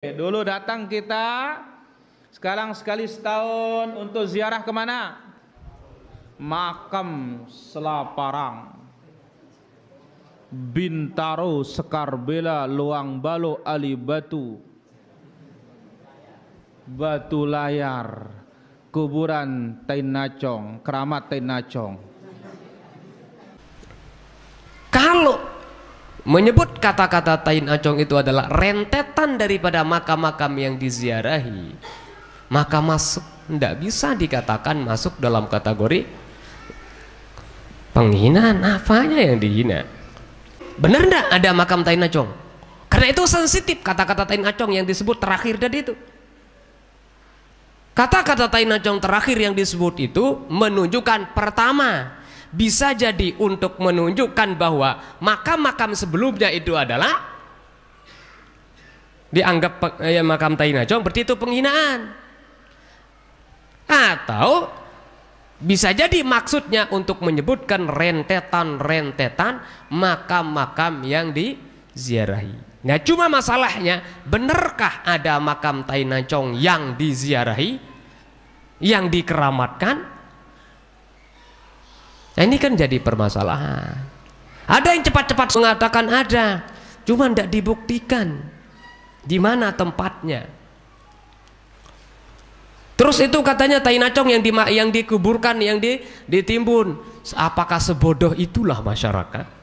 Dulu datang kita sekarang sekali setahun untuk ziarah kemana? Makam Selaparang Bintaro Sekarbela Luang Balo Ali Batu Batu Layar Kuburan Tainacong Keramat Tainacong menyebut kata-kata tain acong itu adalah rentetan daripada makam-makam yang diziarahi maka masuk tidak bisa dikatakan masuk dalam kategori penghinaan apanya yang dihina benar tidak ada makam tain acong karena itu sensitif kata-kata tain acong yang disebut terakhir dari itu kata-kata tain acong terakhir yang disebut itu menunjukkan pertama bisa jadi untuk menunjukkan bahwa makam-makam sebelumnya itu adalah dianggap eh, ya, makam Taina Chong, berarti itu penghinaan atau bisa jadi maksudnya untuk menyebutkan rentetan-rentetan makam-makam yang diziarahi Nah cuma masalahnya benarkah ada makam Taina Chong yang diziarahi yang dikeramatkan Nah, ini kan jadi permasalahan. Ada yang cepat-cepat mengatakan ada, cuma tidak dibuktikan di mana tempatnya. Terus itu katanya tai yang di, yang dikuburkan, yang di, ditimbun. Apakah sebodoh itulah masyarakat?